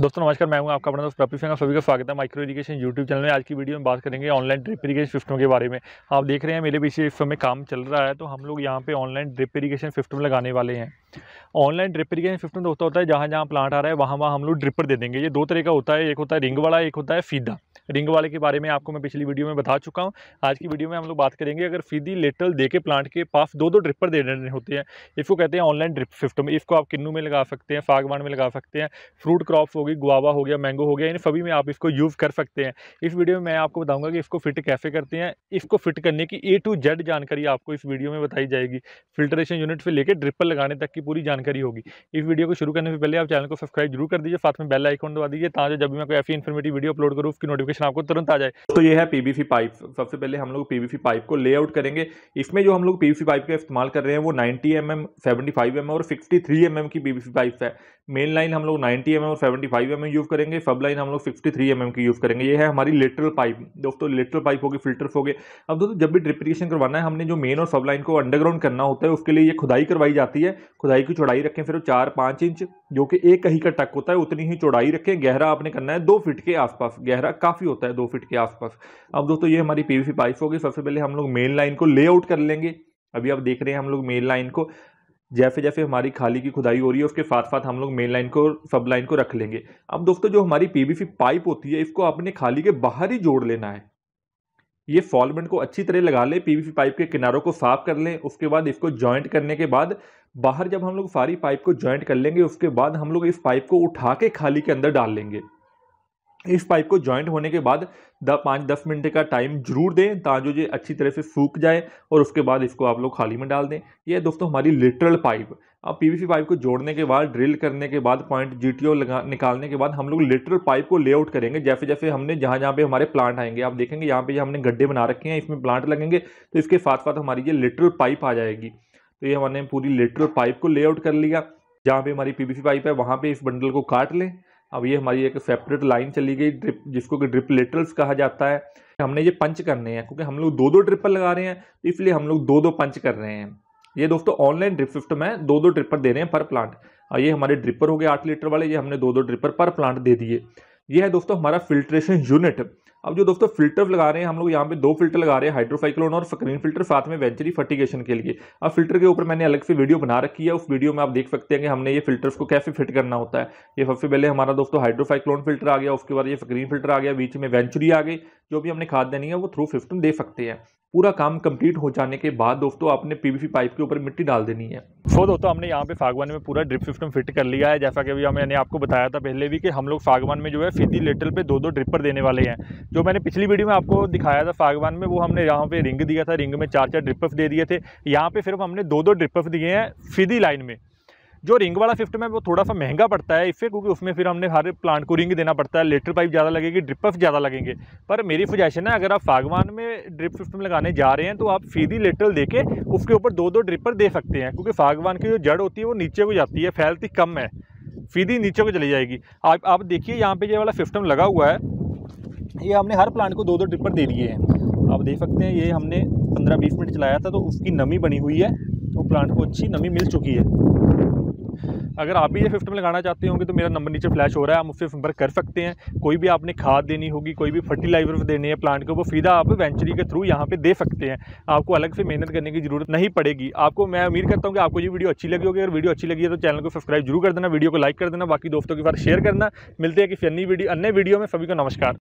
दोस्तों नमस्कार मैं हूं आपका अपना दोस्त प्रपी सिंह सभी का स्वागत है माइक्रो इरीगेशन यूट्यूब चैनल में आज की वीडियो में बात करेंगे ऑनलाइन ड्रिप इरीगेशन सिस्टम के बारे में आप देख रहे हैं मेरे पीछे इस समय काम चल रहा है तो हम लोग यहाँ पे ऑनलाइन ड्रिप इरीगेशन सिस्टम लगाने वाले हैं ऑनलाइन ड्रिप इरीगेशन सिस्टम दोस्तों होता है जहाँ जहाँ प्लांट आ रहा है वहाँ वहाँ हम लोग ड्रिपर दे देंगे ये दो तरह का होता है एक होता है रिंग वाला एक होता है फीदा रिंग वाले के बारे में आपको मैं पिछली वीडियो में बता चुका हूँ आज की वीडियो में हम लोग बात करेंगे अगर फीदी लेटल दे के प्लांट के पास दो दो ड्रिपर दे देने होते हैं इसको कहते हैं ऑनलाइन ड्रिप सिस्टम इसको आप किन्नू में लगा सकते हैं सागवान में लगा सकते हैं फ्रूट क्रॉप्स हो गई गुआवा हो गया मैंगो हो गया इन सभी में आप इसको यूज़ कर सकते हैं इस वीडियो में मैं आपको बताऊंगा कि इसको फिट कैसे करते हैं इसको फिट करने की ए टू जेड जानकारी आपको इस वीडियो में बताई जाएगी फिल्ट्रेशन यूनिट से लेकर ड्रिपल लगाने तक की पूरी जानकारी होगी इस वीडियो को शुरू करने से पहले आप चैनल को सब्सक्राइब जरूर कर दीजिए साथ में बेल आइकॉन दबा दीजिए ताकि जब भी मैं कोई ऐसी इन्फॉर्मेटिव वीडियो अपलोड करूँ उसकी नोटिफिकेशन आपको तुरंत आ जाए तो ये है पीबीसी पाइप सबसे पहले हम लोग पीबीसी पाइप को लेआउट करेंगे इसमें जो हम लोग पीबीसी पाइप का इस्तेमाल कर रहे हैं वो ninety M M seventy five M और 63 थ्री mm एम की पीबीसी पाइप है मेन लाइन हम लोग नाइनटी एम mm और सेवेंटी फाइव एम यूज करेंगे सब लाइन हम लोग फिफ्टी थ्री एम की यूज करेंगे ये है हमारी लेटरल पाइप दोस्तों लेटरल पाइप होगी फिल्टर हो गए अब दोस्तों जब भी ड्रिप्रिकेशन करवाना है हमने जो मेन और सब लाइन को अंडरग्राउंड करना होता है उसके लिए ये खुदाई करवाई जाती है खुदाई की चौड़ाई रखें फिर चार पाँच इंच जो कि एक कहीं का टक होता है उतनी ही चौड़ाई रखें गहरा आपने करना है दो फिट के आसपास गहरा काफ़ी होता है दो फिट के आसपास अब दोस्तों ये हमारी पीवीसी पाइप होगी सबसे पहले हम लोग मेन लाइन को लेआउट कर लेंगे अभी आप देख रहे हैं हम लोग मेन लाइन को जैसे जैसे हमारी खाली की खुदाई हो रही है उसके साथ साथ हम लोग मेन लाइन को सब लाइन को रख लेंगे अब दोस्तों जो हमारी पीवीसी पाइप होती है इसको आपने खाली के बाहर ही जोड़ लेना है ये फॉलमेंट को अच्छी तरह लगा लें पीवीसी पाइप के किनारों को साफ कर लें उसके बाद इसको ज्वाइंट करने के बाद बाहर जब हम लोग सारी पाइप को ज्वाइंट कर लेंगे उसके बाद हम लोग इस पाइप को उठा के खाली के अंदर डाल लेंगे इस पाइप को जॉइंट होने के बाद द पाँच दस मिनट का टाइम जरूर दें ताजो ये अच्छी तरह से सूख जाए और उसके बाद इसको आप लोग खाली में डाल दें यह दोस्तों हमारी लिटरल पाइप अब पीवीसी पाइप को जोड़ने के बाद ड्रिल करने के बाद पॉइंट जीटीओ लगा निकालने के बाद हम लोग लिटरल पाइप को लेआउट करेंगे जैसे जैसे हमने जहाँ जहाँ पे हमारे प्लांट आएंगे आप देखेंगे यहाँ पे हमने गड्ढे बना रखे हैं इसमें प्लांट लगेंगे तो इसके साथ साथ हमारी ये लिटरल पाइप आ जाएगी तो ये हमने पूरी लिटरल पाइप को लेआउट कर लिया जहाँ पे हमारी पीवीसी पाइप है वहाँ पे इस बंडल को काट लें अब ये हमारी एक सेपरेट लाइन चली गई ड्रिप जिसको कि ड्रिप ड्रिपलेटल्स कहा जाता है हमने ये पंच करने हैं क्योंकि हम लोग दो दो ड्रिपर लगा रहे हैं तो इसलिए हम लोग दो दो पंच कर रहे हैं ये दोस्तों ऑनलाइन ड्रिप सिफ्ट में दो दो ट्रिपर दे रहे हैं पर प्लांट और ये हमारे ड्रिपर हो गए आठ लीटर वाले ये हमने दो दो ड्रिपर पर प्लांट दे दिए ये है दोस्तों हमारा फिल्ट्रेशन यूनिट अब जो दोस्तों फिल्टर लगा रहे हैं हम लोग यहाँ पे दो फिल्टर लगा रहे हैं हाइड्रोफाइक्लोन और स्क्रीन फिल्टर साथ में वेंचरी फर्टिगेशन के लिए अब फिल्टर के ऊपर मैंने अलग से वीडियो बना रखी है उस वीडियो में आप देख सकते हैं कि हमने ये फिल्टर्स को कैसे फिट करना होता है ये सबसे पहले हमारा दोस्तों हाइड्रोफाइक्लोन फिल्टर आ गया उसके बाद ये स्क्रीन फिल्टर आ गया बीच में वेंचुरी आ गई जो भी हमने खाद देनी है वो थ्रू फिफ्टन दे सकते हैं पूरा काम कंप्लीट हो जाने के बाद दोस्तों आपने पीवीसी पाइप के ऊपर मिट्टी डाल देनी है सो दोस्तों हमने यहाँ पे फागवान में पूरा ड्रिप सिस्टम फिट कर लिया है जैसा कि अभी मैंने आपको बताया था पहले भी कि हम लोग फागवान में जो है फीती लेटल पे दो दो ड्रिपर देने वाले हैं जो मैंने पिछली वीडियो में आपको दिखाया था फागवान में वो हमने यहाँ पे रिंग दिया था रिंग में चार चार ड्रिपर्स दे दिए थे यहाँ पे सिर्फ हमने दो दो ड्रिपर्स दिए हैं फीदी लाइन में जो रिंग वाला फिफ्ट है वो थोड़ा सा महंगा पड़ता है इससे क्योंकि उसमें फिर हमने हर प्लांट को रिंग देना पड़ता है लेटर पाइप ज़्यादा लगेगी ड्रिप ज़्यादा लगेंगे पर मेरी सुजेशन है अगर आप सागवान में ड्रिप में लगाने जा रहे हैं तो आप सीधी लेटर दे के उसके ऊपर दो दो ड्रिपर दे सकते हैं क्योंकि सागवान की जो जड़ होती है वो नीचे को जाती है फैलती कम है सीधी नीचे को चली जाएगी आप आप देखिए यहाँ पे ये वाला सिस्टम लगा हुआ है ये हमने हर प्लांट को दो दो ड्रिपर दे दिए हैं आप देख सकते हैं ये हमने पंद्रह बीस मिनट चलाया था तो उसकी नमी बनी हुई है वो तो प्लांट को अच्छी नमी मिल चुकी है अगर आप भी ये फिफ्थ में लगाना चाहते होंगे तो मेरा नंबर नीचे फ्लैश हो रहा है आप मुझसे संपर्क कर सकते हैं कोई भी आपने खाद देनी होगी कोई भी फर्टिलाइजर देने हैं प्लांट को वो सीधा आप वेंचरी के थ्रू यहाँ पे दे सकते हैं आपको अलग से मेहनत करने की जरूरत नहीं पड़ेगी आपको मैं उम्मीद करता हूँ कि आपको ये वीडियो अच्छी लगी होगी अगर वीडियो अच्छी लगी है तो चैनल को सब्सक्राइब जरूर कर देना वीडियो को लाइक कर देना बाकी दोस्तों के साथ शेयर करना मिलते हैं कि फिर अन्य वीडियो अन्य वीडियो में सभी को नमस्कार